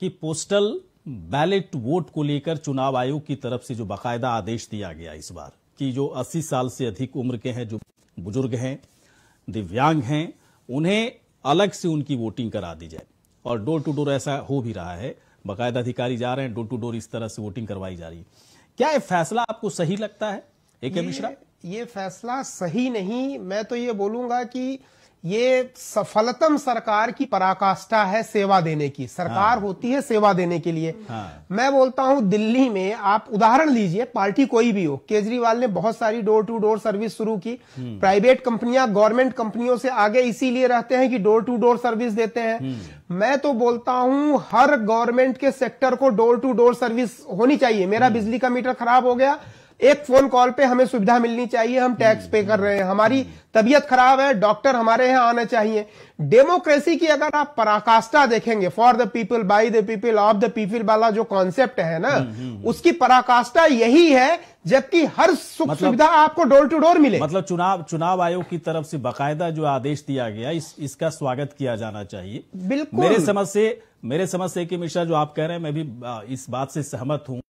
कि postal ballot vote को लेकर चुनाव आयोग की तरफ से जो बाकायदा आदेश दिया गया इस बार कि जो 80 साल से अधिक उम्र के हैं जो बुजुर्ग हैं दिव्यांग हैं उन्हें अलग से उनकी वोटिंग करा दी जाए और डोर टू डोर ऐसा हो भी रहा है बाकायदा अधिकारी जा रहे हैं डोर टू डोर इस तरह से वोटिंग करवाई जा रही है क्या ये फैसला आपको सही लगता है ए के मिश्रा ये फैसला सही नहीं मैं तो ये बोलूंगा कि ये सफलतम सरकार की पराकाष्ठा है सेवा देने की सरकार हाँ। होती है सेवा देने के लिए हाँ। मैं बोलता हूं दिल्ली में आप उदाहरण लीजिए पार्टी कोई भी हो केजरीवाल ने बहुत सारी डोर टू डोर सर्विस शुरू की प्राइवेट कंपनियां गवर्नमेंट कंपनियों से आगे इसीलिए रहते हैं कि डोर टू डोर सर्विस देते हैं हम्म। मैं तो बोलता हूं हर गवर्नमेंट के सेक्टर को डोर टू डोर सर्विस होनी चाहिए मेरा हम्म। बिजली का मीटर खराब हो गया एक फोन कॉल पे हमें सुविधा मिलनी चाहिए हम टैक्स पे कर रहे हैं हमारी तबीयत खराब है डॉक्टर हमारे यहाँ आना चाहिए डेमोक्रेसी की अगर आप पराकाष्ठा देखेंगे for the people by the people of the people वाला जो कॉन्सेप्ट है ना हम्म, हम्म, हम्म। उसकी पराकाष्ठा यही है जबकि हर सुख मतलब, सुविधा आपको डोर टू डोर मिले मतलब चुनाव चुनाव आयोग की तरफ से बकायदा जो आदेश दिया गया इस इसका स्वागत किया जाना चाहिए बिल्कुल मेरे समझ से मेरे समझ से कि मिश्रा जो आप कह रहे हैं मैं भी इस बात से सहमत हूं